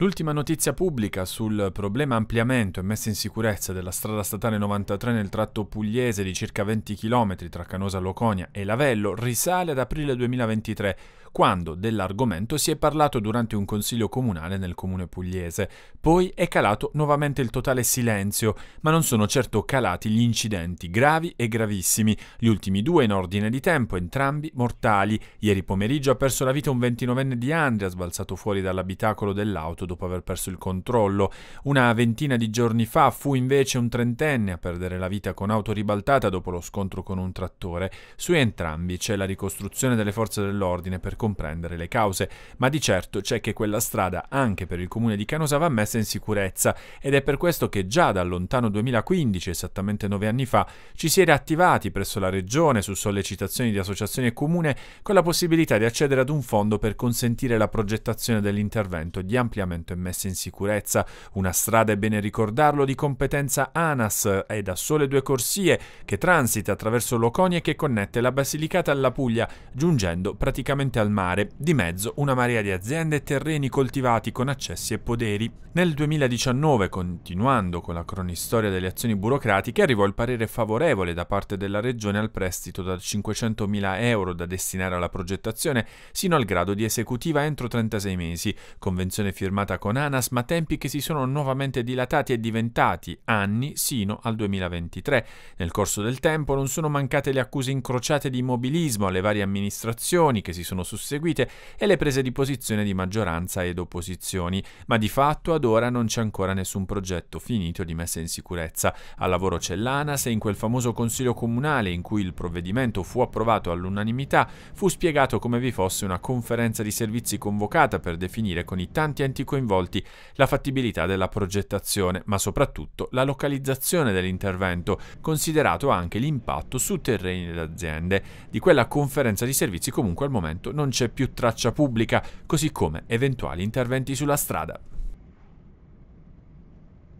L'ultima notizia pubblica sul problema ampliamento e messa in sicurezza della strada statale 93 nel tratto pugliese di circa 20 km tra Canosa Loconia e Lavello risale ad aprile 2023, quando dell'argomento si è parlato durante un consiglio comunale nel comune pugliese. Poi è calato nuovamente il totale silenzio, ma non sono certo calati gli incidenti gravi e gravissimi, gli ultimi due in ordine di tempo, entrambi mortali. Ieri pomeriggio ha perso la vita un 29enne di Andria sbalzato fuori dall'abitacolo dell'auto dopo aver perso il controllo. Una ventina di giorni fa fu invece un trentenne a perdere la vita con auto ribaltata dopo lo scontro con un trattore. Su entrambi c'è la ricostruzione delle forze dell'ordine per comprendere le cause, ma di certo c'è che quella strada, anche per il comune di Canosa, va messa in sicurezza ed è per questo che già dal lontano 2015, esattamente nove anni fa, ci si era attivati presso la regione su sollecitazioni di associazioni e comune con la possibilità di accedere ad un fondo per consentire la progettazione dell'intervento di ampliamento momento è messa in sicurezza. Una strada, è bene ricordarlo, di competenza ANAS è da sole due corsie che transita attraverso Loconia e che connette la Basilicata alla Puglia, giungendo praticamente al mare. Di mezzo una marea di aziende e terreni coltivati con accessi e poderi. Nel 2019, continuando con la cronistoria delle azioni burocratiche, arrivò il parere favorevole da parte della Regione al prestito da 500.000 euro da destinare alla progettazione sino al grado di esecutiva entro 36 mesi, convenzione firmata firmata con ANAS, ma tempi che si sono nuovamente dilatati e diventati anni sino al 2023. Nel corso del tempo non sono mancate le accuse incrociate di immobilismo alle varie amministrazioni che si sono susseguite e le prese di posizione di maggioranza ed opposizioni, ma di fatto ad ora non c'è ancora nessun progetto finito di messa in sicurezza. Al lavoro c'è l'ANAS e in quel famoso consiglio comunale in cui il provvedimento fu approvato all'unanimità fu spiegato come vi fosse una conferenza di servizi convocata per definire con i tanti antico coinvolti la fattibilità della progettazione, ma soprattutto la localizzazione dell'intervento, considerato anche l'impatto su terreni ed aziende. Di quella conferenza di servizi comunque al momento non c'è più traccia pubblica, così come eventuali interventi sulla strada.